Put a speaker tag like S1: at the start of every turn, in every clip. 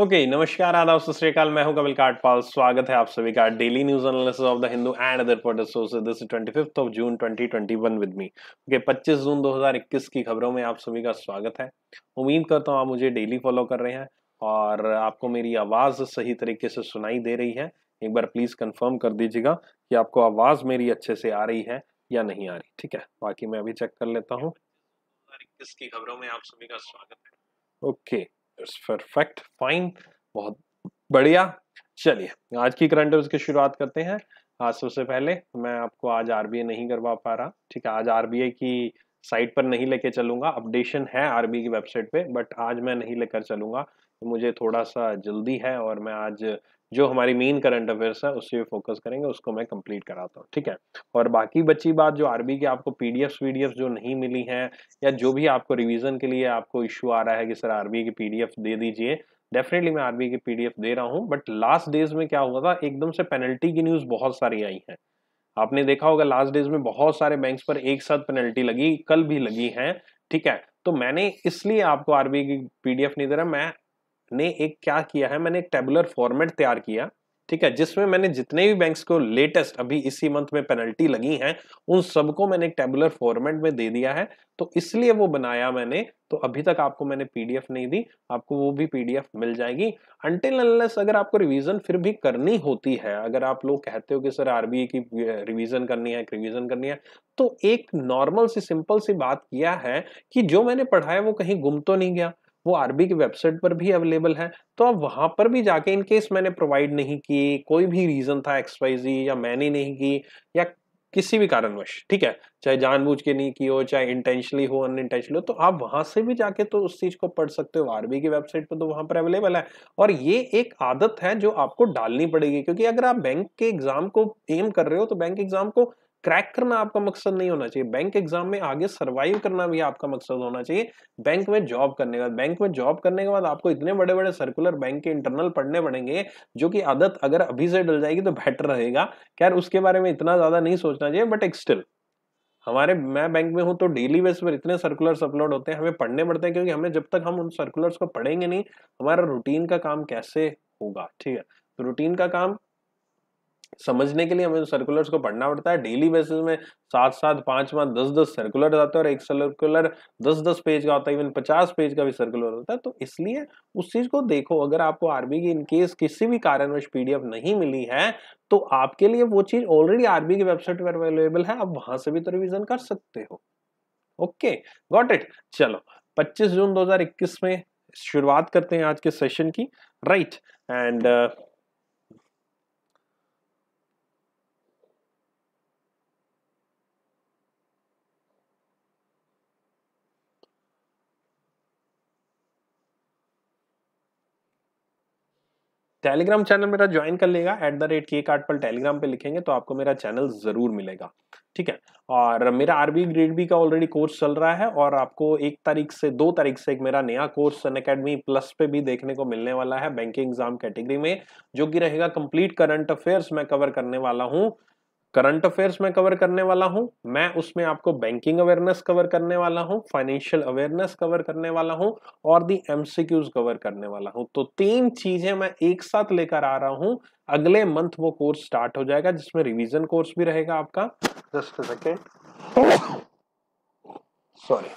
S1: Okay okay, नमस्कार आदाब सत मैं हूं कमल काटपाल स्वागत है आप सभी का daily news analysis of the Hindu and other portal sources this twenty fifth of June 2021 with me okay 25 जून 2021 की खबरों में आप सभी का स्वागत है उम्मीद करता हूं आप मुझे डेली फॉलो कर रहे हैं और आपको मेरी आवाज़ सही तरीके से सुनाई दे रही है एक बार प्लीज़ कन्फर्म कर दीजिएगा कि आपको आवाज़ मेरी अच्छे से आ रही है या नहीं आ रही ठीक है बाकी मैं अभी चेक कर लेता हूँ इक्कीस की खबरों में आप सभी का स्वागत है okay okay. It's perfect fine बहुत बढ़िया चलिए आज की करंट अफेयर्स की शुरुआत करते हैं आज सबसे पहले मैं आपको आज आरबीआई नहीं करवा पा रहा ठीक है आज आरबीआई की साइट पर नहीं लेके चलूंगा अपडेशन है आरबीआई की वेबसाइट पे बट आज मैं नहीं लेकर चलूंगा मुझे थोड़ा सा जल्दी है और मैं आज जो हमारी मेन करंट अफेयर्स है उससे फोकस करेंगे उसको मैं कंप्लीट कराता हूँ ठीक है और बाकी बची बात जो आरबी की आपको पीडीएफ वीडीएफ जो नहीं मिली है या जो भी आपको रिविजन के लिए आपको इश्यू आ रहा है कि सर आरबी की पीडीएफ दे दीजिए डेफिनेटली मैं आरबी की पीडीएफ दे रहा हूँ बट लास्ट डेज में क्या हुआ था एकदम से पेनल्टी की न्यूज बहुत सारी आई है आपने देखा होगा लास्ट डेज में बहुत सारे बैंक पर एक साथ पेनल्टी लगी कल भी लगी है ठीक है तो मैंने इसलिए आपको आरबीआई की पीडीएफ नहीं दे रहा मैं ने एक क्या किया है मैंने एक टेबुलर फॉर्मेट तैयार किया ठीक है जिसमें मैंने जितने भी बैंक्स को लेटेस्ट अभी इसी मंथ में पेनल्टी लगी हैं उन सबको मैंने एक टेबुलर फॉर्मेट में दे दिया है तो इसलिए वो बनाया मैंने तो अभी तक आपको मैंने पीडीएफ नहीं दी आपको वो भी पीडीएफ मिल जाएगी अनटिल अनलेस अगर आपको रिवीजन फिर भी करनी होती है अगर आप लोग कहते हो कि सर आरबीआई की रिवीजन करनी है रिवीजन करनी है तो एक नॉर्मल सी सिंपल सी बात किया है कि जो मैंने पढ़ाया वो कहीं गुम तो नहीं गया वो आरबी की वेबसाइट पर भी अवेलेबल है तो आप वहां पर भी जाके इन केस मैंने प्रोवाइड नहीं की कोई भी रीज़न था एक्स या मैंने नहीं की या किसी भी कारणवश ठीक है चाहे जानबूझ के नहीं की हो चाहे इंटेंशनली हो अन हो तो आप वहां से भी जाके तो उस चीज को पढ़ सकते हो आरबी की वेबसाइट पर तो वहां पर अवेलेबल है और ये एक आदत है जो आपको डालनी पड़ेगी क्योंकि अगर आप बैंक के एग्जाम को एम कर रहे हो तो बैंक एग्जाम को क्रैक करना आपका मकसद नहीं होना चाहिए बैंक एग्जाम में आगे सर्वाइव करना भी आपका मकसद होना चाहिए बैंक में जॉब करने के बाद बैंक में जॉब करने के बाद आपको इतने बड़े बड़े सर्कुलर बैंक के इंटरनल पढ़ने पड़ेंगे जो कि आदत अगर अभी से डल जाएगी तो बेटर रहेगा खैर उसके बारे में इतना ज़्यादा नहीं सोचना चाहिए बट स्टिल हमारे मैं बैंक में हूँ तो डेली बेस पर इतने सर्कुलर्स अपलोड होते हैं हमें पढ़ने पड़ते हैं क्योंकि हमें जब तक हम उन सर्कुलर्स को पढ़ेंगे नहीं हमारा रूटीन का काम कैसे होगा ठीक है तो रूटीन का काम समझने के लिए हमें सर्कुलर्स तो को पढ़ना पड़ता है डेली बेसिस में सात सात पांच पांच दस दस सर्कुलर आते हैं और एक सर्कुलर दस दस पेज का होता है इवन पचास पेज का भी सर्कुलर होता है तो इसलिए उस चीज़ को देखो अगर आपको आरबी की इनकेस किसी भी कारणवश पीडीएफ नहीं मिली है तो आपके लिए वो चीज़ ऑलरेडी आरबी की वेबसाइट पर अवेलेबल है आप वहां से भी तो रिविजन कर सकते हो ओके गॉट इट चलो पच्चीस जून दो में शुरुआत करते हैं आज के सेशन की राइट एंड टेलीग्राम चैनल मेरा ज्वाइन कर लेगा एट द रेट के कार्ड पर टेलीग्राम पे लिखेंगे तो आपको मेरा चैनल ज़रूर मिलेगा ठीक है और मेरा आरबी ग्रेड बी का ऑलरेडी कोर्स चल रहा है और आपको एक तारीख से दो तारीख से एक मेरा नया कोर्स सन अकेडमी प्लस पे भी देखने को मिलने वाला है बैंकिंग एग्जाम कैटेगरी में जो कि रहेगा कंप्लीट करंट अफेयर्स मैं कवर करने वाला हूँ करंट अफेयर्स में कवर करने वाला हूं मैं उसमें आपको बैंकिंग अवेयरनेस कवर करने वाला हूं फाइनेंशियल अवेयरनेस कवर करने वाला हूं और दी एमसीक्यूज कवर करने वाला हूं तो तीन चीजें मैं एक साथ लेकर आ रहा हूं अगले मंथ वो कोर्स स्टार्ट हो जाएगा जिसमें रिवीजन कोर्स भी रहेगा आपका जस्ट सेकेंड सॉरी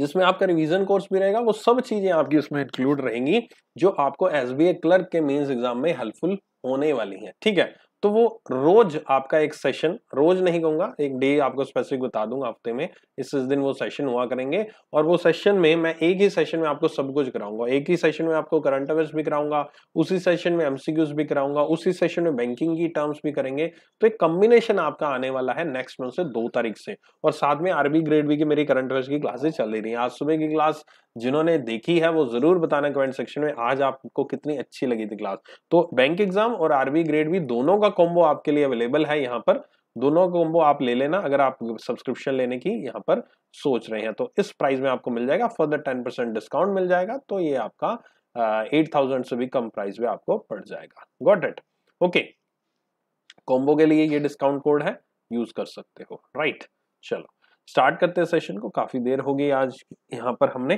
S1: जिसमें आपका रिवीजन कोर्स भी रहेगा वो सब चीजें आपकी उसमें इंक्लूड रहेंगी जो आपको एस क्लर्क के मेंस एग्जाम में हेल्पफुल होने वाली हैं ठीक है तो वो रोज आपका एक सेशन रोज नहीं कहूंगा एक डे आपको स्पेसिफिक बता दूंगा हफ्ते में इस इस दिन वो सेशन हुआ करेंगे और वो सेशन में मैं एक ही सेशन में आपको सब कुछ कराऊंगा एक ही सेशन में आपको करंट अफेयर्स भी कराऊंगा उसी सेशन में एमसीक्यूज भी कराऊंगा उसी सेशन में बैंकिंग की टर्म्स भी करेंगे तो एक कॉम्बिनेशन आपका आने वाला है नेक्स्ट मंथ से दो तारीख से और साथ में आरबी ग्रेड भी की मेरी करंट अफेयर्स की क्लासेस चल रही है आज सुबह की क्लास जिन्होंने देखी है वो जरूर बताना कमेंट सेक्शन में आज आपको कितनी अच्छी लगी थी क्लास तो बैंक एग्जाम और आरबी ग्रेड भी दोनों का कॉम्बो आपके लिए अवेलेबल है यहाँ पर दोनों कॉम्बो आप ले लेना अगर आप सब्सक्रिप्शन लेने की यहाँ पर सोच रहे हैं तो इस प्राइस में आपको मिल जाएगा फर्दर टेन परसेंट डिस्काउंट मिल जाएगा तो ये आपका एट थाउजेंड से भी कम प्राइस में आपको पड़ जाएगा गॉट इट ओके कॉम्बो के लिए ये डिस्काउंट कोड है यूज कर सकते हो राइट right. चलो स्टार्ट करते हैं सेशन को काफ़ी देर हो गई आज यहाँ पर हमने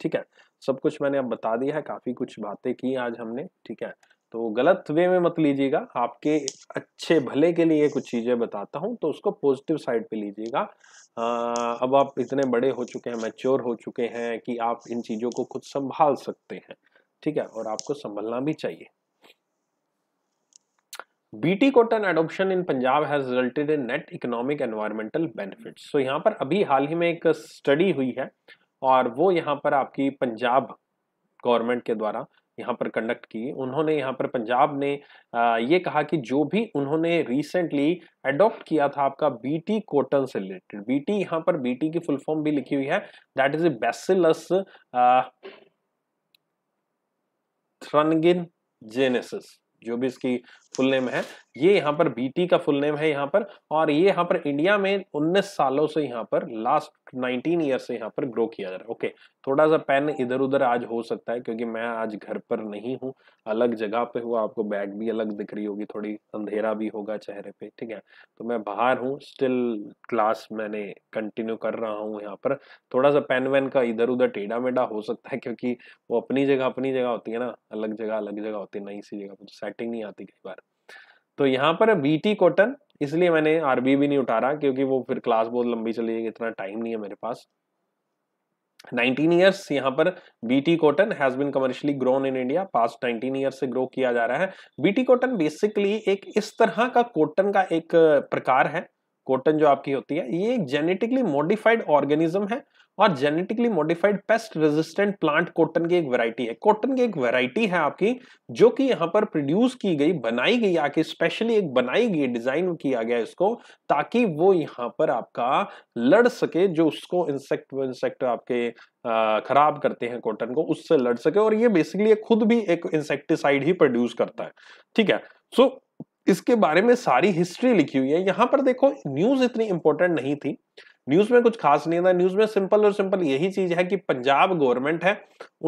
S1: ठीक है सब कुछ मैंने अब बता दिया है काफ़ी कुछ बातें की आज हमने ठीक है तो गलत वे में मत लीजिएगा आपके अच्छे भले के लिए कुछ चीज़ें बताता हूँ तो उसको पॉजिटिव साइड पे लीजिएगा अब आप इतने बड़े हो चुके हैं मैच्योर हो चुके हैं कि आप इन चीज़ों को खुद संभाल सकते हैं ठीक है और आपको संभलना भी चाहिए BT cotton adoption in Punjab has resulted in net economic environmental benefits so यहाँ पर अभी हाल ही में एक स्टडी हुई है और वो यहाँ पर आपकी पंजाब गवर्नमेंट के द्वारा यहाँ पर कंडक्ट की उन्होंने यहाँ पर पंजाब ने ये कहा कि जो भी उन्होंने रिसेंटली एडॉप्ट किया था आपका बीटी कोटन से रिलेटेड बीटी यहाँ पर बीटी की फुल फॉर्म भी लिखी हुई है that is a bacillus thuringiensis जो भी इसकी फुल नेम है ये यहाँ पर बीटी का फुल नेम है यहाँ पर और ये यहाँ पर इंडिया में 19 सालों से यहाँ पर लास्ट 19 ईयर से यहाँ पर ग्रो किया जा रहा है ओके थोड़ा सा पेन इधर उधर आज हो सकता है क्योंकि मैं आज घर पर नहीं हूँ अलग जगह पे हुआ आपको बैग भी अलग दिख रही होगी थोड़ी अंधेरा भी होगा चेहरे पे ठीक है तो मैं बाहर हूँ स्टिल क्लास मैंने कंटिन्यू कर रहा हूँ यहाँ पर थोड़ा सा पेन वेन का इधर उधर टेढ़ा मेढ़ा हो सकता है क्योंकि वो अपनी जगह अपनी जगह होती है ना अलग जगह अलग जगह होती है नई सी जगह पर सेटिंग नहीं आती कई बार तो यहाँ पर बी टी कॉटन इसलिए मैंने आर बी भी नहीं उठा रहा क्योंकि वो फिर क्लास बहुत लंबी चली जाएगी इतना टाइम नहीं है मेरे पास 19 ईयर्स यहाँ पर BT cotton has been commercially grown in India past 19 year से ग्रो किया जा रहा है बीटी कॉटन बेसिकली एक इस तरह का कॉटन का एक प्रकार है कॉटन जो आपकी होती है ये एक जेनेटिकली मॉडिफाइड ऑर्गेनिज्म है और genetically modified pest resistant plant cotton की एक वैरायटी है कॉटन की एक वैरायटी है आपकी जो कि यहाँ पर प्रोड्यूस की गई बनाई गई आके स्पेशली एक बनाई गई डिजाइन किया गया इसको ताकि वो यहाँ पर आपका लड़ सके जो उसको इंसेक्ट इंसेक्ट आपके खराब करते हैं कॉटन को उससे लड़ सके और ये बेसिकली खुद भी एक इंसेक्टिसाइड ही प्रोड्यूस करता है ठीक है सो so, इसके बारे में सारी हिस्ट्री लिखी हुई है यहाँ पर देखो न्यूज इतनी इंपॉर्टेंट नहीं थी न्यूज़ में कुछ खास नहीं था न्यूज़ में सिंपल और सिंपल यही चीज़ है कि पंजाब गवर्नमेंट है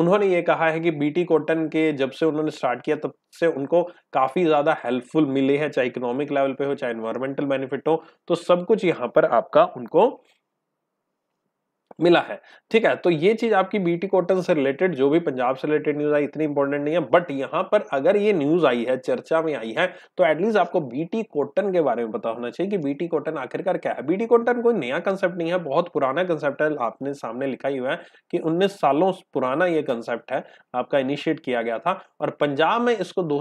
S1: उन्होंने ये कहा है कि बीटी कॉटन के जब से उन्होंने स्टार्ट किया तब से उनको काफ़ी ज़्यादा हेल्पफुल मिली है चाहे इकोनॉमिक लेवल पे हो चाहे इन्वायरमेंटल बेनिफिट हो तो सब कुछ यहाँ पर आपका उनको मिला है ठीक है तो ये चीज आपकी बीटी कॉटन से रिलेटेड जो भी पंजाब से रिलेटेड न्यूज आई इतनी इंपॉर्टेंट नहीं है बट यहाँ पर अगर ये न्यूज आई है चर्चा में आई है तो एटलीस्ट आपको बीटी कॉटन के बारे में पता होना चाहिए कि बीटी कॉटन आखिरकार क्या है बीटी कॉटन कोई नया कंसेप्ट नहीं है बहुत पुराना कंसेप्ट है आपने सामने लिखा ही हुआ है कि उन्नीस सालों पुराना ये कंसेप्ट है आपका इनिशिएट किया गया था और पंजाब में इसको दो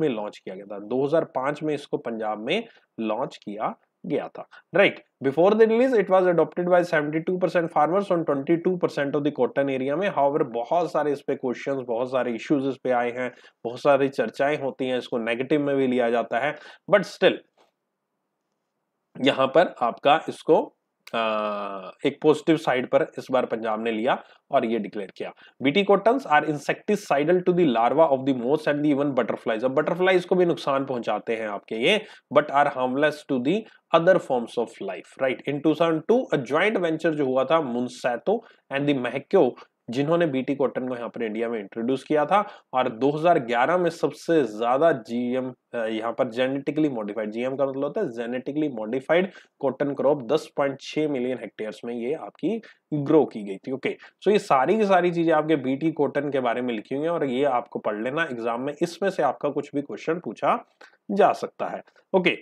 S1: में लॉन्च किया गया था दो में इसको पंजाब में लॉन्च किया गया था right before the release it was adopted by seventy two percent farmers on twenty two percent of the cotton area में हाउवर बहुत सारे इस पे क्वेश्चन बहुत सारे इश्यूज इस पे आए हैं बहुत सारी चर्चाएं होती हैं इसको नेगेटिव में भी लिया जाता है बट स्टिल यहां पर आपका इसको एक पॉजिटिव साइड पर इस बार पंजाब ने लिया और ये डिक्लेयर किया BT cotton are insecticidal to the larva of the moths and even butterflies अब बटरफ्लाइज को भी नुकसान पहुंचाते हैं आपके ये but are harmless to the other forms of life right in two thousand two a joint venture जो हुआ था मुंसैतो एंड द महक्यो जिन्होंने बीटी कॉटन को यहाँ पर इंडिया में इंट्रोड्यूस किया था और 2011 में सबसे ज्यादा जीएम यहाँ पर जेनेटिकली मॉडिफाइड जीएम का मतलब होता है genetically modified cotton crop 10.6 million hectares में ये आपकी ग्रो की गई थी ओके सो ये सारी की सारी चीजें आपके बीटी कॉटन के बारे में लिखी हुई है और ये आपको पढ़ लेना एग्जाम में इसमें से आपका कुछ भी क्वेश्चन पूछा जा सकता है ओके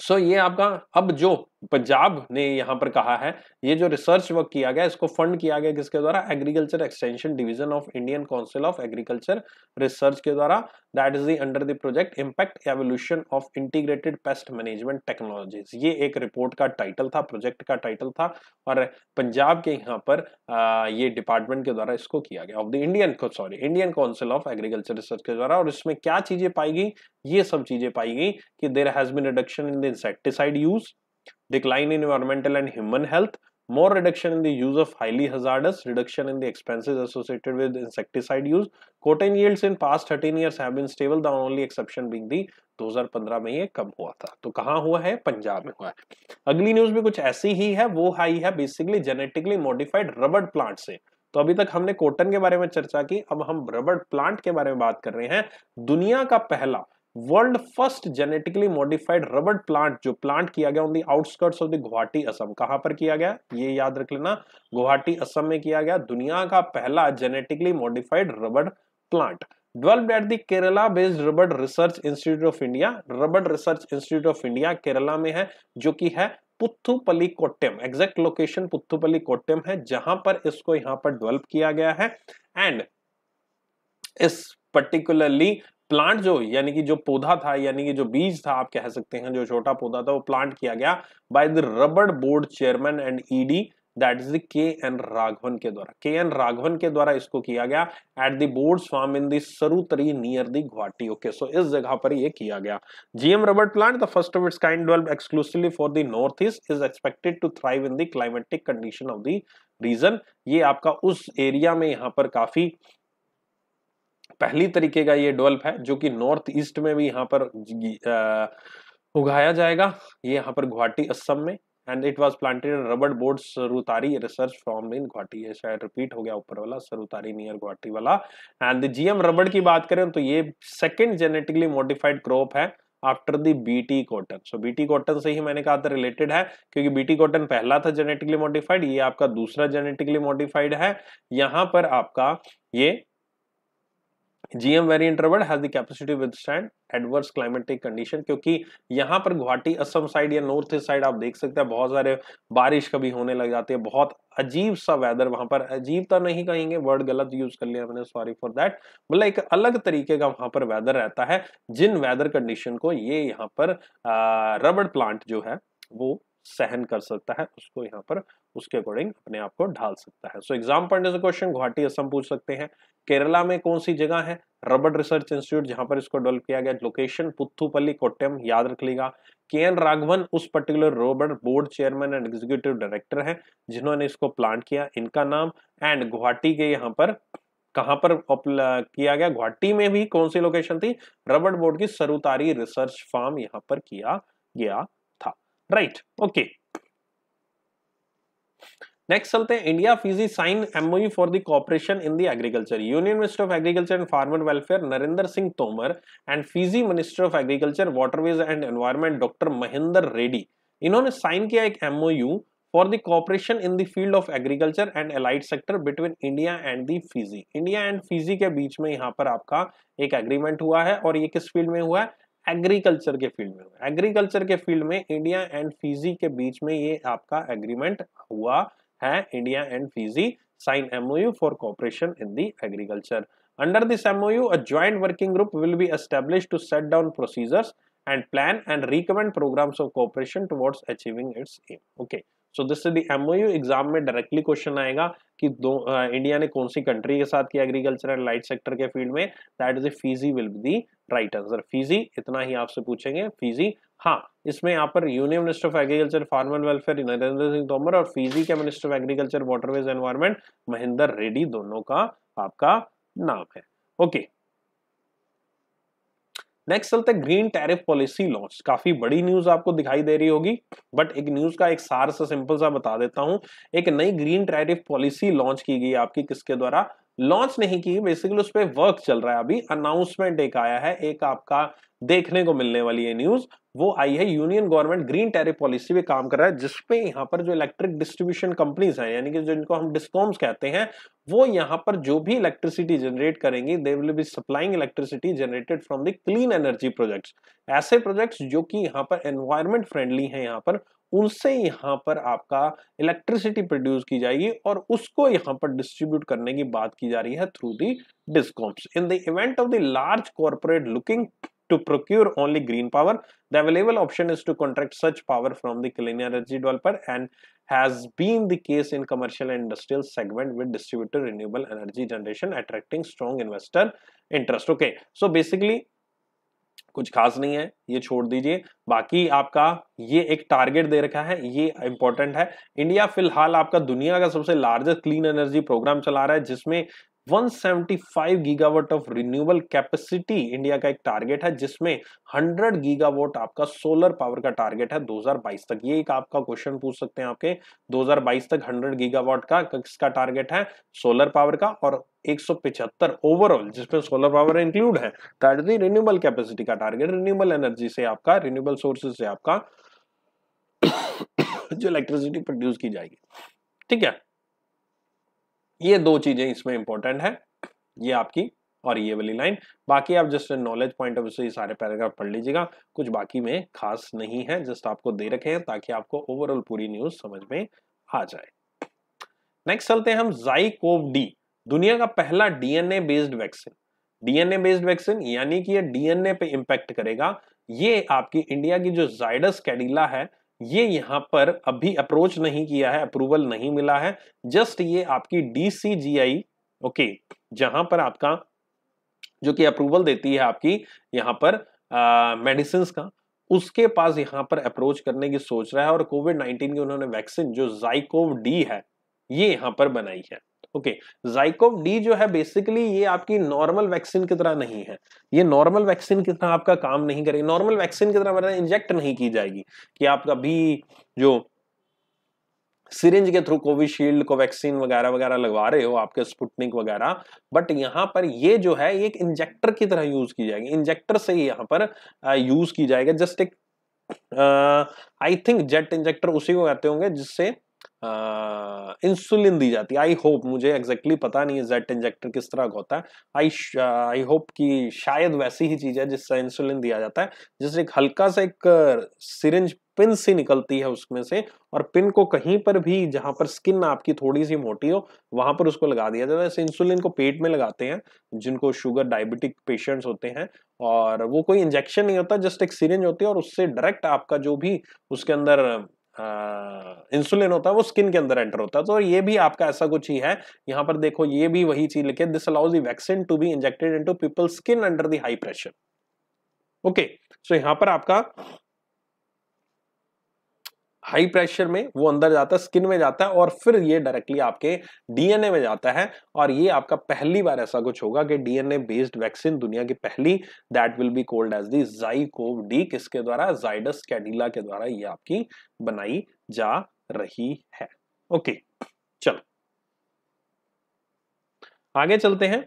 S1: सो so, ये आपका अब जो पंजाब ने यहाँ पर कहा है ये जो रिसर्च वर्क किया गया इसको फंड किया गया किसके द्वारा agriculture extension division of Indian council of agriculture research के द्वारा that is under the project impact evolution of integrated pest management technologies ये एक रिपोर्ट का टाइटल था प्रोजेक्ट का टाइटल था और पंजाब के यहाँ पर आ, ये डिपार्टमेंट के द्वारा इसको किया गया of the Indian sorry Indian council of agriculture research के द्वारा और इसमें क्या चीजें पाई गई ये सब चीजें पाई गई कि there has been reduction in the insecticide use decline in environmental and human health, more reduction in the use of highly hazardous, reduction in the expenses associated with insecticide use. Cotton yields in past 13 years have been stable, the only exception being the 2015 में ये कब हुआ था तो कहाँ हुआ है पंजाब में हुआ है अगली न्यूज भी कुछ ऐसी ही है वो हाई है बेसिकली जेनेटिकली मॉडिफाइड रबड़ प्लांट से तो अभी तक हमने कॉटन के बारे में चर्चा की अब हम रबड़ प्लांट के बारे में बात कर रहे हैं दुनिया का पहला world first genetically modified rubber plant जो प्लांट किया गया on outskirts of the Guwahati Assam कहां पर किया गया ये याद रख लेना गुवाहाटी असम में किया गया दुनिया का पहला genetically modified rubber plant developed at the Kerala based rubber research institute of India rubber research institute of India Kerala में है जो की है पुथुपली कोट्टम एग्जैक्ट लोकेशन पुथुपली कोट्टम है जहां पर इसको यहां पर डेवलप किया गया है एंड इस पर्टिकुलरली प्लांट जो यानी कि जो पौधा था यानी कि जो बीज था आप कह सकते हैं जो छोटा पौधा था वो प्लांट किया गया by the rubber board chairman and ED that is the K N Raghavan के द्वारा के एन राघवन के द्वारा इसको किया गया at the board farm in Sarutari near the Guwahati okay so इस जगह पर ये किया गया GM rubber plant the first of its kind exclusively for the north east is expected to thrive in the climatic condition of the region ये आपका उस area में यहाँ पर काफी पहली तरीके का ये डेवलप है जो कि नॉर्थ ईस्ट में भी यहाँ पर उगाया जाएगा ये यहाँ पर गुवाहाटी असम में and it was planted rubber board Sarutari research farm in Guwahati शायद रिपीट हो गया ऊपर वाला सरुतारी नियर गुवाहाटी वाला एंड जी एम रबड़ की बात करें तो ये सेकेंड जेनेटिकली मॉडिफाइड क्रॉप है after the BT cotton so BT cotton से ही मैंने कहा था रिलेटेड है क्योंकि बीटी कॉटन पहला था जेनेटिकली मॉडिफाइड ये आपका दूसरा जेनेटिकली मॉडिफाइड है यहाँ पर आपका ये GM very interval has the capacity withstand adverse climatic condition क्योंकि यहाँ पर गुवाहाटी असम साइड या नॉर्थ ईस्ट साइड आप देख सकते हैं बहुत सारे बारिश कभी होने लग जाती है बहुत अजीब सा वेदर वहां पर अजीब तो नहीं कहेंगे वर्ड गलत यूज कर लिया मैंने सॉरी फॉर दैट मतलब एक अलग तरीके का वहां पर वेदर रहता है जिन वेदर कंडीशन को ये यहाँ पर रबड़ प्लांट जो है वो सहन कर सकता है उसको यहाँ पर उसके अकॉर्डिंग अपने आप को ढाल सकता है सो एग्जाम पढ़ने से क्वेश्चन गुवाहाटी असम पूछ सकते हैं केरला में कौन सी जगह है रबड़ रिसर्च इंस्टीट्यूट जहां पर इसको डेवलप किया गया लोकेशन पुथुपल्ली कोट्टम याद रख लेगा के एन राघवन उस particular rubber board chairman and executive director हैं जिन्होंने इसको प्लांट किया इनका नाम एंड गुवाहाटी के यहाँ पर कहां पर किया गया गुवाहाटी में भी कौन सी लोकेशन थी रबड़ बोर्ड की सरुतारी रिसर्च फार्म यहाँ पर किया गया राइट ओके नेक्स्ट चलते हैं India Fiji sign MOU for the cooperation in the agriculture union minister of agriculture and farmer welfare Narendra Singh Tomar and Fiji minister of agriculture waterways and environment doctor Mahendra Reddy इन्होंने sign किया एक MOU for the cooperation in the field of agriculture and allied sector between India and the Fiji India and Fiji के बीच में यहाँ पर आपका एक एग्रीमेंट हुआ है और ये किस फील्ड में हुआ है एग्रीकल्चर के फील्ड में एग्रीकल्चर के फील्ड में इंडिया एंड फिजी के बीच में ये आपका एग्रीमेंट हुआ है India and Fiji sign MOU for cooperation in the agriculture under this MOU a joint working group will be establish to set down procedures and plan and recommend programmes of cooperation towards achieving its aim okay so this the MOU exam में directly question आएगा कि दो आ, India ने कौन सी country के साथ किया agriculture and allied sector के फील्ड में that is a Fiji will be the right answer Fiji इतना ही आपसे पूछेंगे फीजी हाँ इसमें यहाँ पर union minister of agriculture farmer welfare Narendra Singh Tomar और फीजी के minister of agriculture waterways environment Mahendra Reddy दोनों का आपका नाम है ओके okay. नेक्स्ट चलते ग्रीन टैरिफ पॉलिसी लॉन्च काफी बड़ी न्यूज आपको दिखाई दे रही होगी बट एक न्यूज का एक सार सा सिंपल सा बता देता हूं एक नई ग्रीन टैरिफ पॉलिसी लॉन्च की गई आपकी किसके द्वारा लॉन्च नहीं की बेसिकली उस पर वर्क चल रहा है अभी अनाउंसमेंट एक आया है एक आपका देखने को मिलने वाली है न्यूज वो आई है union government green tariff policy पे काम कर रहा है जिसपे यहाँ पर जो इलेक्ट्रिक डिस्ट्रीब्यूशन कंपनीज हैं यानी कि जिनको हम डिस्कॉम्स कहते हैं वो यहाँ पर जो भी इलेक्ट्रिसिटी जनरेट करेंगी they will be supplying electricity generated from the clean energy projects ऐसे प्रोजेक्ट्स जो कि यहाँ पर एनवायरमेंट फ्रेंडली हैं यहाँ पर उनसे यहाँ पर आपका इलेक्ट्रिसिटी प्रोड्यूस की जाएगी और उसको यहाँ पर डिस्ट्रीब्यूट करने की बात की जा रही है through the discoms in the event of the large corporate looking to procure only green power the available option is to contract such power from the cleaner energy developer and has been the case in commercial and industrial segment with distributor renewable energy generation attracting strong investor interest okay so basically कुछ खास नहीं है ये छोड़ दीजिए बाकी आपका ये एक टारगेट दे रखा है ये इंपॉर्टेंट है इंडिया फिलहाल आपका दुनिया का सबसे लार्जेस्ट क्लीन एनर्जी प्रोग्राम चला रहा है जिसमें 175 gigawatt of renewable capacity India का एक टारगेट है जिसमें 100 गीगावाट आपका सोलर पावर का टारगेट है 2022 तक ये एक आपका क्वेश्चन पूछ सकते हैं आपके 2022 तक 100 गीगावाट का किसका टारगेट है सोलर पावर का और 175 ओवरऑल जिसमें सोलर पावर इंक्लूड है रिन्यूएबल कैपेसिटी का टारगेट रिन्यूएबल एनर्जी से आपका रिन्यूएबल सोर्सेज से आपका जो इलेक्ट्रिसिटी प्रोड्यूस की जाएगी ठीक है ये दो चीजें इसमें इंपॉर्टेंट है ये आपकी और ये वाली लाइन बाकी आप just knowledge point of view से सारे पैराग्राफ पढ़ लीजिएगा कुछ बाकी में खास नहीं है जस्ट आपको दे रखे हैं ताकि आपको ओवरऑल पूरी न्यूज समझ में आ जाए नेक्स्ट चलते हैं हम जाइकोव डी दुनिया का पहला DNA based vaccine DNA based vaccine यानी कि ये डीएनए पे इंपैक्ट करेगा ये आपकी इंडिया की जो जाइडस कैडिला है ये यहाँ पर अभी अप्रोच नहीं किया है अप्रूवल नहीं मिला है जस्ट ये आपकी डीसीजीआई ओके जहां पर आपका जो कि अप्रूवल देती है आपकी यहाँ पर मेडिसिन का उसके पास यहाँ पर अप्रोच करने की सोच रहा है और कोविड नाइनटीन की उन्होंने वैक्सीन जो जाइकोव डी है ये यहाँ पर बनाई है ओके जाइकोव डी जो है बेसिकली ये आपकी नॉर्मल वैक्सीन की तरह नहीं है ये नॉर्मल वैक्सीन की तरह आपका काम नहीं करेगी नॉर्मल वैक्सीन की तरह इंजेक्ट मतलब नहीं की जाएगी कि आप भी जो सिरिंज के थ्रू कोविशील्ड कोवैक्सीन वगैरह वगैरह लगवा रहे हो आपके स्पुटनिक वगैरह बट यहाँ पर ये जो है एक इंजेक्टर की तरह यूज की जाएगी इंजेक्टर से ही यहाँ पर यूज की जाएगा जस्ट एक आई थिंक जेट इंजेक्टर उसी को कहते होंगे जिससे इंसुलिन दी जाती है आई होप मुझे एग्जैक्टली exactly पता नहीं है जेट इंजेक्टर किस तरह का होता है आई आई होप कि शायद वैसी ही चीज़ है जिससे इंसुलिन दिया जाता है जिससे एक हल्का सा एक सिरिंज पिन सी निकलती है उसमें से और पिन को कहीं पर भी जहां पर स्किन आपकी थोड़ी सी मोटी हो वहां पर उसको लगा दिया जाता है इंसुलिन को पेट में लगाते हैं जिनको शुगर डायबिटिक पेशेंट्स होते हैं और वो कोई इंजेक्शन नहीं होता जस्ट एक सिरिंज होती है और उससे डायरेक्ट आपका जो भी उसके अंदर इंसुलिन होता है वो स्किन के अंदर एंटर होता है तो ये भी आपका ऐसा कुछ ही है यहाँ पर देखो ये भी वही चीज लिखे this allows vaccine to be injected into people skin under the high pressure okay so यहाँ पर आपका हाई प्रेशर में वो अंदर जाता है स्किन में जाता है और फिर ये डायरेक्टली आपके डीएनए में जाता है और ये आपका पहली बार ऐसा कुछ होगा कि डीएनए बेस्ड वैक्सीन दुनिया की पहली that will be called as the ZyCoV D किसके द्वारा जाइडस कैडिला के द्वारा ये आपकी बनाई जा रही है ओके चलो आगे चलते हैं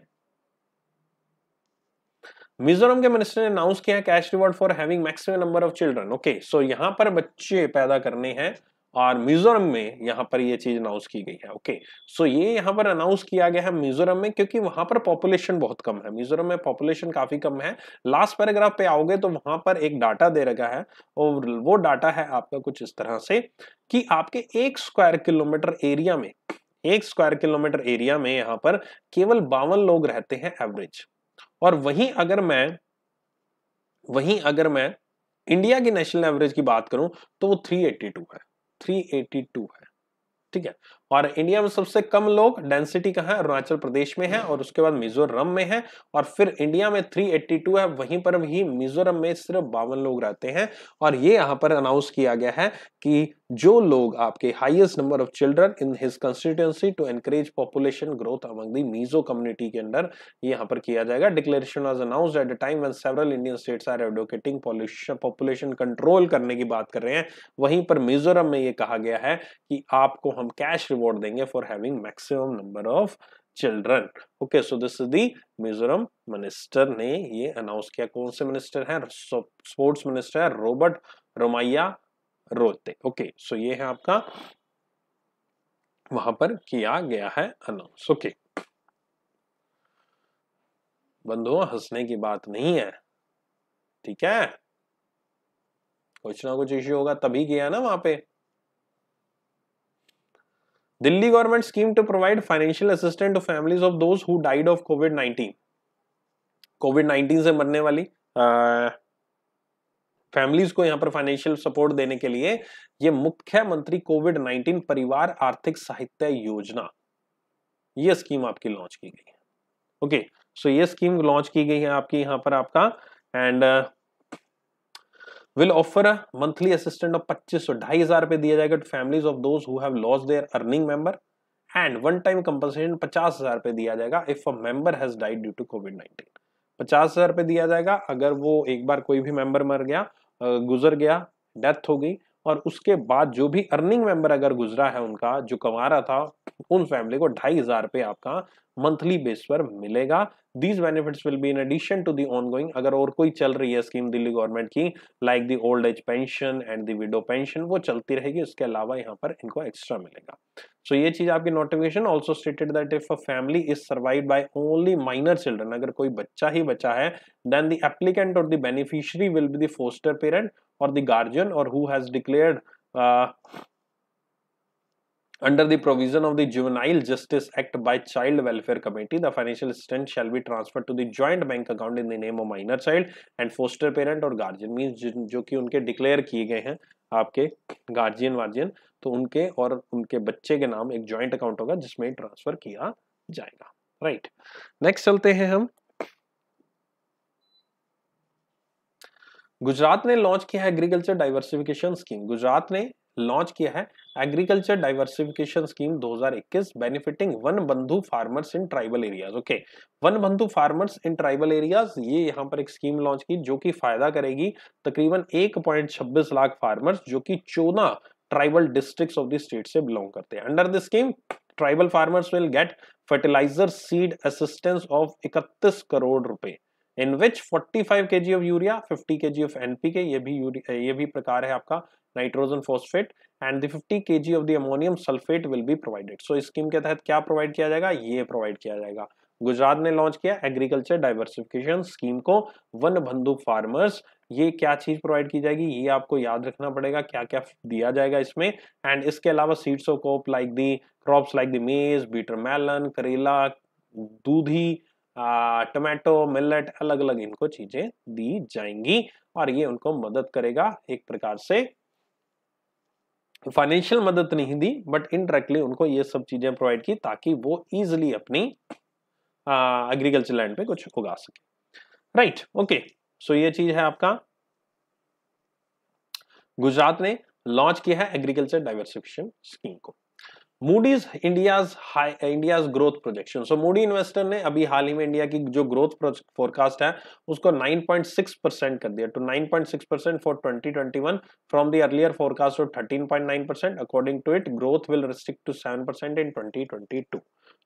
S1: मिजोरम के मिनिस्टर ने अनाउंस किया cash reward for having maximum number of children okay so यहाँ पर बच्चे पैदा करने हैं और मिजोरम में यहाँ पर ये चीज अनाउंस की गई है ओके सो ये यहाँ पर अनाउंस किया गया है मिजोरम में क्योंकि वहां पर पॉपुलेशन बहुत कम है मिजोरम में पॉपुलेशन काफी कम है लास्ट पैराग्राफ पे आओगे तो वहां पर एक डाटा दे रखा है और वो डाटा है आपका कुछ इस तरह से कि आपके एक स्क्वायर किलोमीटर एरिया में एक स्क्वायर किलोमीटर एरिया में यहाँ पर केवल बावन लोग रहते हैं एवरेज और वहीं अगर मैं वहीं अगर मैं इंडिया की नेशनल एवरेज की बात करूं तो वो 382 है 382 है ठीक है और इंडिया में सबसे कम लोग डेंसिटी कहा है अरुणाचल प्रदेश में है और उसके बाद मिजोरम में है और फिर इंडिया में 382 है वहीं पर भी मिजोरम में सिर्फ बावन लोग रहते हैं और ये यहाँ पर अनाउंस किया गया है कि जो लोग आपके highest number of children in his constituency to encourage population growth among the Mizo community के अंडर यहां पर किया जाएगा declaration was announce at the time when several Indian states are advocating population control करने की बात कर रहे हैं वहीं पर मिजोरम में ये कहा गया है कि आपको हम कैश रिवॉर्ड देंगे for having maximum number of children okay so this is the Mizoram minister ने ये अनाउंस किया कौन से मिनिस्टर हैं स्पोर्ट्स मिनिस्टर है Robert Romawia Royte okay so ये है आपका वहां पर किया गया है अनाउंस ओके बंधुओं हंसने की बात नहीं है ठीक है कुछ ना कुछ इश्यू होगा तभी गया ना वहां पे Delhi government scheme to provide financial assistant to families of those who died of COVID 19 COVID 19 से मरने वाली आ, फैमिलीज को यहाँ पर फाइनेंशियल सपोर्ट देने के लिए ये मुख्यमंत्री कोविड 19 परिवार आर्थिक साहित्य योजना ये स्कीम आपकी लॉन्च की गई है ओके सो ये स्कीम लॉन्च की गई है आपकी यहाँ पर आपका and will offer monthly assistant of पच्चीस सौ ढाई हजार रुपए दिया जाएगा to families of those who have loss their earning member and one time compensation पचास हजार रुपए दिया जाएगा if a member has died due to COVID nineteen पचास हजार रुपये दिया जाएगा अगर वो एक बार कोई भी मेंबर मर गया गुजर गया डेथ हो गई और उसके बाद जो भी अर्निंग मेंबर अगर गुजरा है उनका जो कमा रहा था उन फैमिली को ढाई हजार रुपये आपका मंथली बेस पर मिलेगा these benefits will be in addition to the ongoing अगर और कोई चल रही है स्कीम दिल्ली गवर्नमेंट की like the old age pension and the widow pension वो चलती रहेगी उसके अलावा यहाँ पर इनको एक्स्ट्रा मिलेगा सो so, ये चीज आपकी notification also stated that if a family is survive by only minor children अगर कोई बच्चा ही बचा है देन द एप्लीकेंट और the beneficiary will be the foster parent और द गार्जियन और who has declared Under the provision of the Juvenile Justice Act by Child Welfare Committee, the financial assistance shall be transferred to the joint bank account in the name of minor child and foster parent or guardian means जो कि उनके declare किए गए हैं आपके guardian वार्जियन तो उनके और उनके बच्चे के नाम एक joint account होगा जिसमें transfer किया जाएगा right. next चलते हैं हम गुजरात ने लॉन्च किया है एग्रीकल्चर डाइवर्सिफिकेशन स्कीम गुजरात ने लॉन्च किया है agriculture diversification scheme 2021 benefiting Van Bandhu farmers in tribal areas okay Van Bandhu farmers in tribal areas ये यहाँ पर एक स्कीम लॉन्च की जो कि फायदा करेगी तकरीबन 1.26 लाख फार्मर्स जो कि चौदह tribal district of the state से बिलोंग करते हैं under the scheme tribal farmers will get fertiliser seed assistance of इकतीस करोड़ रुपए In which 45 kg of urea, 50 kg of NPK, ये भी ये भी प्रकार है आपका नाइट्रोजन फोस्फेट एंड दिफ्टी 50 kg of the sulphate will be provided so scheme के तहत क्या प्रोवाइड किया जाएगा ये प्रोवाइड किया जाएगा गुजरात ने लॉन्च किया एग्रीकल्चर डाइवर्सिफिकेशन स्कीम को वन बंधु फार्मर्स ये क्या चीज प्रोवाइड की जाएगी ये आपको याद रखना पड़ेगा क्या क्या दिया जाएगा इसमें एंड इसके अलावा seeds of crop like the crops like the maize bitter melon करेला दूधी टमाटो मिलेट अलग अलग इनको चीजें दी जाएंगी और ये उनको मदद करेगा एक प्रकार से फाइनेंशियल मदद नहीं दी बट इनडायरेक्टली उनको ये सब चीज़ें प्रोवाइड की ताकि वो इजिली अपनी एग्रीकल्चर लैंड पे कुछ उगा सके राइट ओके सो ये चीज़ है आपका गुजरात ने लॉन्च किया है एग्रीकल्चर डाइवर्सिफिकेशन स्कीम को Moody's India's high India's growth projection so Moody investor ने अभी हाल ही में इंडिया की जो ग्रोथ फोरकास्ट है उसको 9.6 परसेंट कर दिया to 9.6 percent for 2021 from the earlier forecast of 13.9 percent according to it growth will restrict to 7 percent in 2022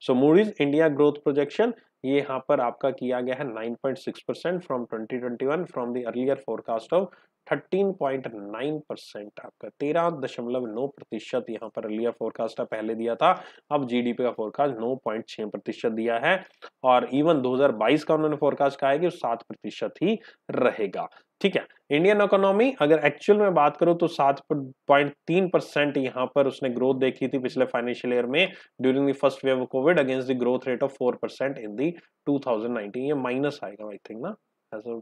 S1: so Moody's India growth projection ये यहाँ पर आपका किया गया है 9.6 percent from 2021 from the earlier forecast of thirteen percent आपका तेरह दशमलव नौ प्रतिशत यहाँ पर अर्लियर फोरकास्ट पहले दिया था अब जीडीपी का फोरकास्ट नौ पॉइंट छः प्रतिशत दिया है और इवन 2022 का उन्होंने फोरकास्ट कहा है कि सात प्रतिशत ही रहेगा ठीक है इंडियन इकोनॉमी अगर एक्चुअल में बात करो तो सात पॉइंट तीन परसेंट यहाँ पर उसने ग्रोथ देखी थी पिछले फाइनेंशियल ईयर में during the first wave Covid against the growth rate of four percent in the 2019 ये माइनस आएगा आई थिंक ना ऐसा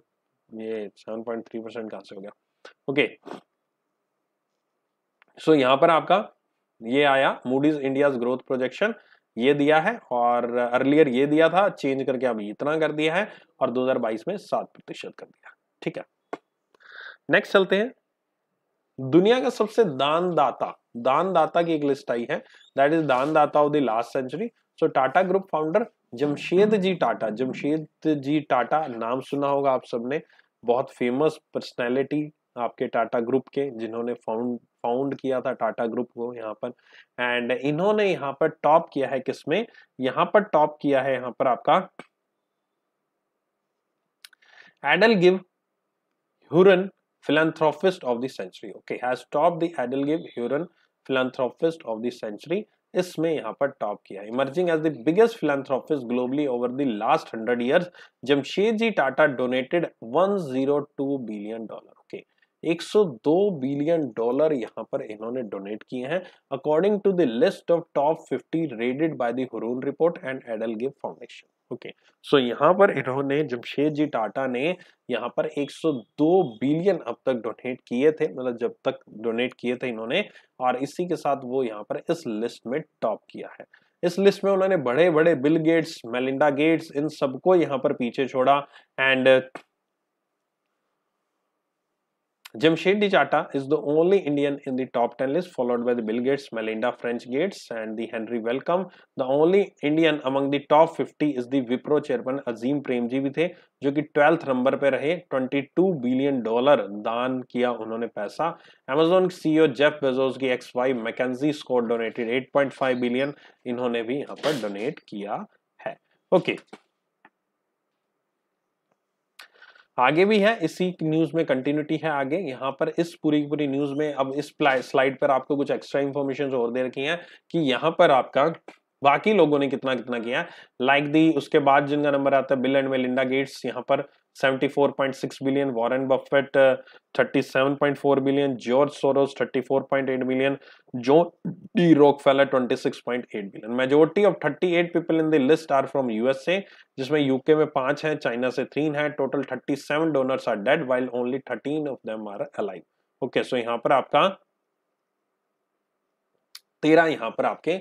S1: ये सेवन पॉइंट थ्री परसेंट कहाँ से हो गया ओके okay. सो so, यहाँ पर आपका ये आया मूडीज इंडिया ग्रोथ प्रोजेक्शन ये दिया है और अर्लियर ये दिया था चेंज करके अब इतना कर दिया है और 2022 में सात प्रतिशत कर दिया ठीक है नेक्स्ट चलते हैं दुनिया का सबसे दानदाता दानदाता की एक लिस्ट आई है दैट इज दानदाता of the last century so Tata group founder Jamshedji Tata Jamshedji Tata नाम सुना होगा आप सबने बहुत फेमस पर्सनैलिटी आपके टाटा ग्रुप के जिन्होंने फाउंड फाउंड किया था टाटा ग्रुप को यहाँ पर एंड इन्होंने यहाँ पर टॉप किया है किसमें यहाँ पर टॉप किया है यहाँ पर आपका EdelGive Hurun of of century okay has top the EdelGive Hurun philanthropist of the century इसमें यहाँ पर टॉप किया emerging as the biggest philanthropist globally over the last hundred year Jamshedji Tata donated 102 billion dollar okay 102 billion dollar यहाँ पर इन्होंने donate किए हैं according to the list of top 50 rated by the Hurun report and EdelGive foundation okay so यहाँ पर इन्होंने जमशेद जी टाटा ने यहाँ पर 102 बिलियन अब तक डोनेट किए थे मतलब जब तक डोनेट किए थे इन्होंने और इसी के साथ वो यहाँ पर इस लिस्ट में टॉप किया है इस लिस्ट में उन्होंने बड़े बड़े बिल गेट्स मेलिंडा गेट्स इन सबको यहाँ पर पीछे छोड़ा and Jamshedji Tata is the only Indian in the top 10 list followed by the Bill Gates, Melinda French Gates and the Henry Wellcome. The only Indian among the top 50 is the Wipro chairman Azim Premji भी थे जो कि 12th number पे रहे 22 billion dollar दान किया उन्होंने पैसा Amazon सीईओ जेफ बेजोस की ex wife MacKenzie Scott donated 8.5 billion इन्होंने भी यहाँ पर डोनेट किया है ओके okay. आगे भी है इसी न्यूज में कंटिन्यूटी है आगे यहाँ पर इस पूरी पूरी न्यूज में अब इस स्लाइड पर आपको कुछ एक्स्ट्रा इंफॉर्मेशन और दे रखी है कि यहाँ पर आपका बाकी लोगों ने कितना कितना किया लाइक like दी उसके बाद जिनका नंबर आता है बिल एंड मेलिंडा गेट्स यहाँ पर 74.6 billion warren buffett uh, 37.4 billion george soros 34.8 billion john d rockefeller 26.8 billion majority of 38 people in the list are from usa जिसमें यूके में पांच हैं चाइना से तीन हैं total 37 donors are dead while only 13 of them are alive okay so यहां पर आपका तेरह यहां पर आपके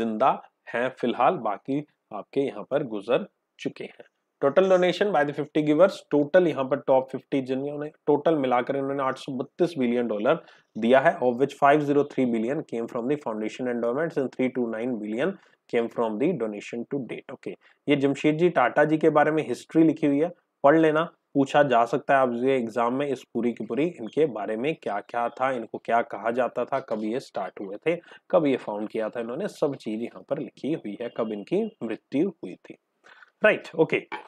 S1: जिंदा हैं फिलहाल बाकी आपके यहां पर गुजर चुके हैं total donation by the 50 givers total यहां पर टॉप 50 जिन्होंने टोटल मिलाकर इन्होंने 832 बिलियन डॉलर दिया है of which 503 billion came from the foundation endowments and 329 billion came from the donation to date okay ये जमशेद जी टाटा जी के बारे में हिस्ट्री लिखी हुई है पढ़ लेना पूछा जा सकता है आप ये एग्जाम में इस पूरी की पूरी इनके बारे में क्या क्या था इनको क्या कहा जाता था कब ये स्टार्ट हुए थे कब ये फाउंड किया था इन्होंने सब चीज यहाँ पर लिखी हुई है कब इनकी मृत्यु हुई थी right right, okay okay.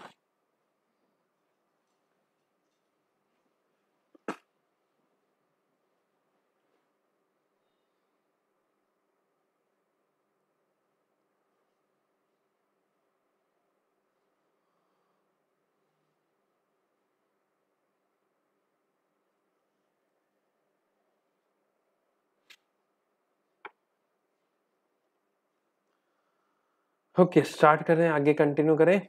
S1: Okay start करें आगे कंटिन्यू करें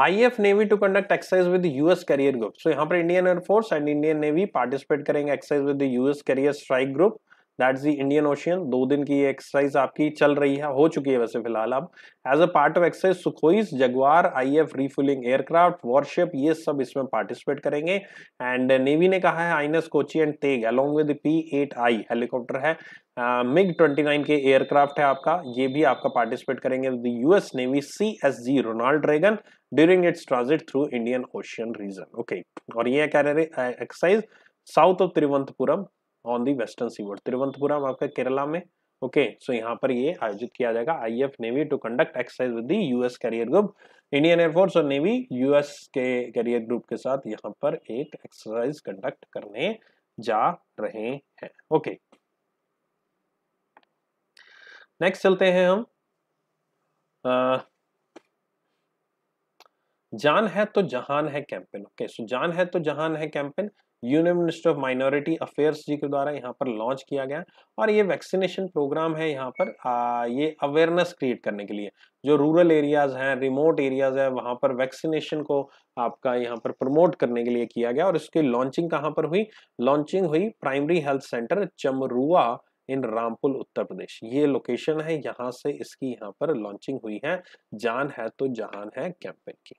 S1: IAF navy to conduct exercise with US carrier group so यहाँ पर Indian air force and Indian navy participate करेंगे exercise with US carrier strike group that the Indian Ocean दो दिन की exercise आपकी चल रही है हो चुकी है वैसे फिलहाल अब as a part of exercise Sukhois Jaguar IAF refilling aircraft warship ये सब इसमें पार्टिसिपेट करेंगे एंड नेवी ने कहा है INS Kochi and Teg along with P eight I helicopter है मिग ट्वेंटी नाइन के एयरक्राफ्ट है आपका ये भी आपका पार्टिसिपेट करेंगे US navy C S G Ronald Reagan during its transit through Indian Ocean region okay और ये क्या रहे exercise south of Thiruvananthapuram on the western seaward Thiruvananthapuram आपका केरला में ओके okay, सो so यहाँ पर ये आयोजित किया जाएगा IAF navy to conduct exercise with the US carrier group Indian air force और नेवी यूएस के कैरियर ग्रुप के साथ यहाँ पर एक एक्सरसाइज कंडक्ट करने जा रहे हैं ओके okay, नेक्स्ट चलते हैं हम जान है तो जहान है कैंपेन ओके सो जान है तो जहान है campaign union minister of minority affairs जी के द्वारा यहाँ पर लॉन्च किया गया और ये वैक्सीनेशन प्रोग्राम है यहाँ पर आ, ये अवेयरनेस क्रिएट करने के लिए जो रूरल एरियाज हैं रिमोट एरियाज हैं वहाँ पर वैक्सीनेशन को आपका यहाँ पर प्रमोट करने के लिए किया गया और इसकी लॉन्चिंग कहाँ पर हुई लॉन्चिंग हुई primary health centre Chamrua in Rampur Uttar Pradesh ये लोकेशन है यहाँ से इसकी यहाँ पर लॉन्चिंग हुई है जान है तो जहान है कैंपेन की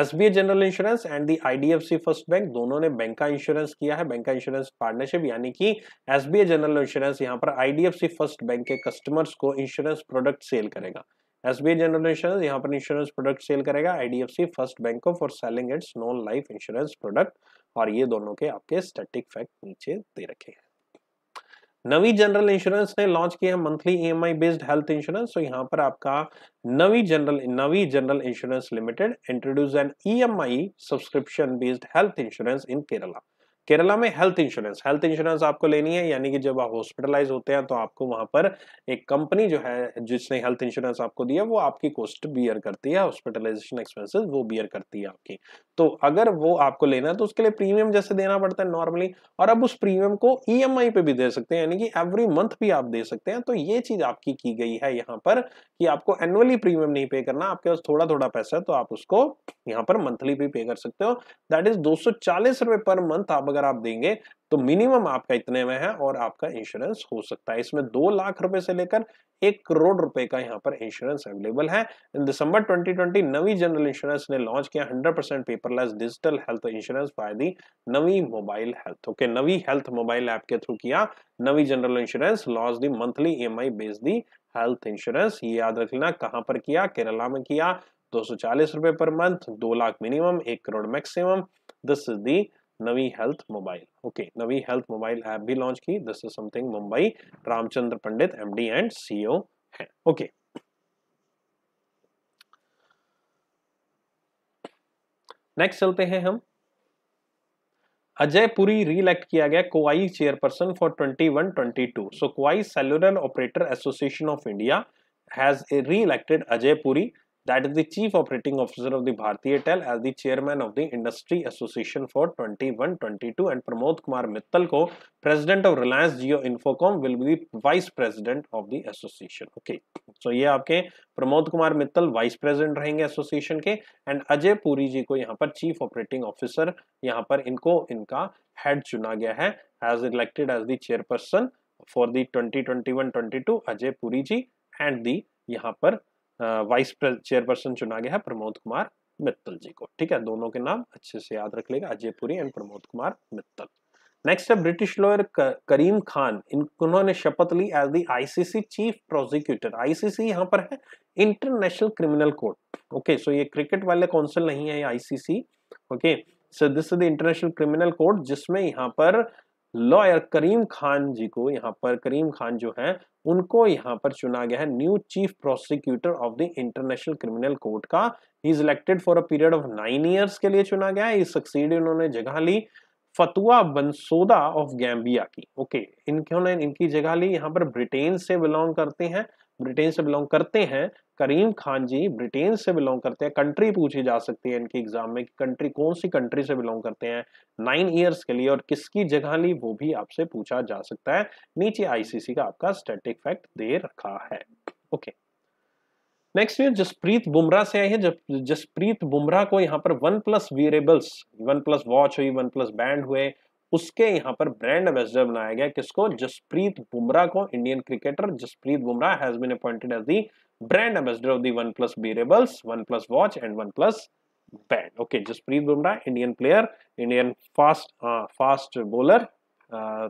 S1: S B general insurance and the I D F C first bank दोनों ने बैंक का इंश्योरेंस किया है बैंक का इंश्योरेंस पार्टनरशिप यानी कि एस बी जनरल इंश्योरेंस यहाँ पर I D F C first bank के कस्टमर्स को इंश्योरेंस प्रोडक्ट सेल करेगा एस बी जनरल इंश्योरेंस यहाँ पर इंश्योरेंस प्रोडक्ट सेल करेगा एफ सी फर्स्ट बैंक को for selling its non life insurance product और ये दोनों के आपके स्टेटिक फैक्ट नीचे दे रखे हैं नवी जनरल इंश्योरेंस ने लॉन्च किया है monthly EMI based health insurance तो यहाँ पर आपका Navi general Navi general insurance limited introduce an EMI subscription based health insurance in Kerala Kerala में हेल्थ इंश्योरेंस हेल्थ इंश्योरेंस आपको लेनी है यानी कि जब आप हॉस्पिटलाइज होते हैं तो आपको वहां पर एक कंपनी जो है जिसने हेल्थ इंश्योरेंस आपको दिया वो आपकी कॉस्ट बियर करती है हॉस्पिटलाइजेशन एक्सपेंसेस वो बियर करती है आपकी तो अगर वो आपको लेना है तो उसके लिए प्रीमियम जैसे देना पड़ता है नॉर्मली और अब उस प्रीमियम को ई e पे भी दे सकते हैं यानी कि एवरी मंथ भी आप दे सकते हैं तो ये चीज आपकी की गई है यहाँ पर कि आपको एनुअली प्रीमियम नहीं पे करना आपके पास थोड़ा थोड़ा पैसा है तो आप उसको यहाँ पर मंथली भी पे कर सकते हो दैट इज दो सौ पर मंथ आप अगर अगर आप देंगे तो मिनिमम आपका इतने में है और आपका इंश्योरेंस हो सकता है इसमें दो लाख रुपए से लेकर एक करोड़ रुपए का यहाँ पर इंश्योरेंस अवेलेबल है in December 2020 Navi general insurance ने लॉन्च किया 100% percent paperless digital health insurance by the Navi mobile health okay Navi health mobile app के थ्रू किया Navi general insurance launch the monthly E M the health insurance ये याद रख लेना कहाँ पर किया केरला में किया दो रुपए पर मंथ दो लाख मिनिमम एक crore maximum this is the Navi health mobile okay Navi health mobile app भी लॉन्च की this is something Mumbai Ramchandra Pandit MD and CEO है ओके नेक्स्ट चलते हैं हम अजय पुरी रीलेक्ट किया गया COAI chairperson for 21 22 so COAI cellular operator association of India has reelected Ajay Puri that is the Chief Operating Officer of the Bharti Airtel as the Chairman of the Industry Association for 21-22 and Pramod Kumar Mittal ko President of Reliance Jio Infocom will be the Vice President of the Association. Okay, so ye aapke pramod kumar mittal vice president rahenge association ke and ajay puri ji ko yahan par chief operating officer yahan par inko inka head chuna gaya hai as elected as the chairperson for the 2021-22 ajay puri ji and the यहाँ पर vice chairperson चुना गया है प्रमोद कुमार मित्तल जी को ठीक है दोनों के नाम अच्छे से याद रख लेगा अजय पुरी एंड प्रमोद कुमार मित्तल नेक्स्ट है ब्रिटिश लॉयर करीम खान इन उन्होंने शपथ ली as the ICC chief prosecutor ICC यहाँ पर है international criminal court okay so ये क्रिकेट वाले काउंसिल नहीं है ICC okay so this is the international criminal court जिसमें यहाँ पर लॉयर करीम खान जी को यहाँ पर करीम खान जो है उनको यहाँ पर चुना गया है new chief prosecutor of the international criminal court का he is elected for a period of nine years के लिए चुना गया है सक्सीड इन्होंने जगह ली फतुआ बंसोदा ऑफ गैम्बिया की ओके okay, इन्होंने इनकी जगह ली यहाँ पर ब्रिटेन से बिलोंग करते हैं ब्रिटेन से बिलोंग करते हैं करीम खान जी ब्रिटेन से बिलोंग करते हैं कंट्री पूछी जा सकती है इनके एग्जाम में कि कंट्री कौन सी कंट्री से बिलोंग करते हैं नाइन ईयर्स के लिए और किसकी जगह ली वो भी आपसे पूछा जा सकता है नीचे आईसीसी का आपका स्टैटिक फैक्ट दे रखा है okay next news Jasprit Bumrah से आई है जब जसप्रीत बुमराह को यहाँ पर OnePlus wearables OnePlus watch हुई वन प्लस बैंड हुए उसके यहाँ पर ब्रांड एम्बेसडर बनाया गया किसको जसप्रीत बुमराह को Indian cricketer Jasprit Bumrah has been appointed as the brand ambassador of the OnePlus Wearables, OnePlus Watch and OnePlus Band. Okay, just Preet Bumrah, Indian player, Indian fast uh, fast bowler, uh,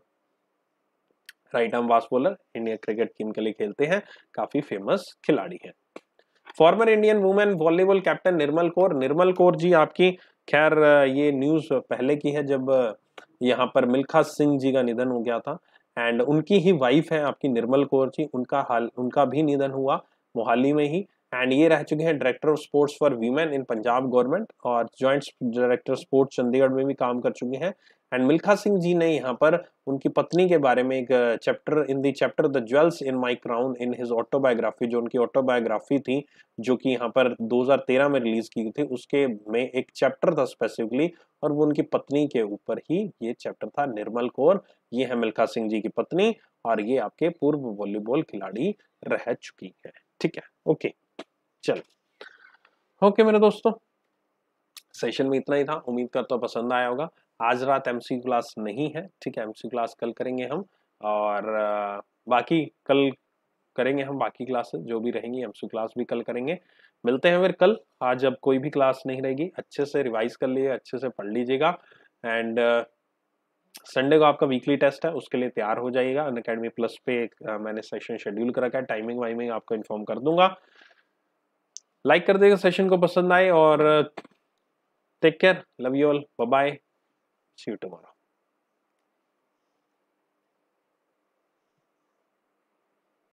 S1: right arm fast bowler India cricket team के लिए खेलते हैं काफी famous खिलाड़ी हैं former Indian women volleyball captain Nirmal Kaur Nirmal Kaur ji आपकी खैर uh, ये न्यूज पहले की है जब uh, यहाँ पर मिल्खा सिंह जी का निधन हो गया था एंड उनकी ही वाइफ है आपकी निर्मल कौर जी उनका हाल उनका भी निधन हुआ मोहाली में ही एंड ये रह चुके हैं director of sports for women in Punjab government और जॉइंट डायरेक्टर स्पोर्ट्स चंडीगढ़ में भी काम कर चुके हैं एंड मिल्खा सिंह जी ने यहाँ पर उनकी पत्नी के बारे में एक chapter in the chapter the jewels in my crown in his autobiography जो उनकी ऑटोबायोग्राफी थी जो कि यहाँ पर 2013 में रिलीज की थी उसके में एक चैप्टर था स्पेसिफिकली और वो उनकी पत्नी के ऊपर ही ये चैप्टर था निर्मल कौर ये है मिल्खा सिंह जी की पत्नी और ये आपके पूर्व वॉलीबॉल खिलाड़ी रह चुकी है ठीक है ओके चलो ओके मेरे दोस्तों सेशन में इतना ही था उम्मीद करता हूँ पसंद आया होगा आज रात एम क्लास नहीं है ठीक है एम क्लास कल करेंगे हम और बाकी कल करेंगे हम बाकी क्लासेस जो भी रहेंगी एम क्लास भी कल करेंगे मिलते हैं फिर कल आज अब कोई भी क्लास नहीं रहेगी अच्छे से रिवाइज कर लीजिए अच्छे से पढ़ लीजिएगा एंड संडे को आपका वीकली टेस्ट है उसके लिए तैयार हो जाएगा अन अकेडमी प्लस पे एक, आ, मैंने सेशन शेड्यूल कर रखा है टाइमिंग वाइमिंग आपको इन्फॉर्म कर दूंगा लाइक कर देगा सेशन को पसंद आए और take care love you all bye see you tomorrow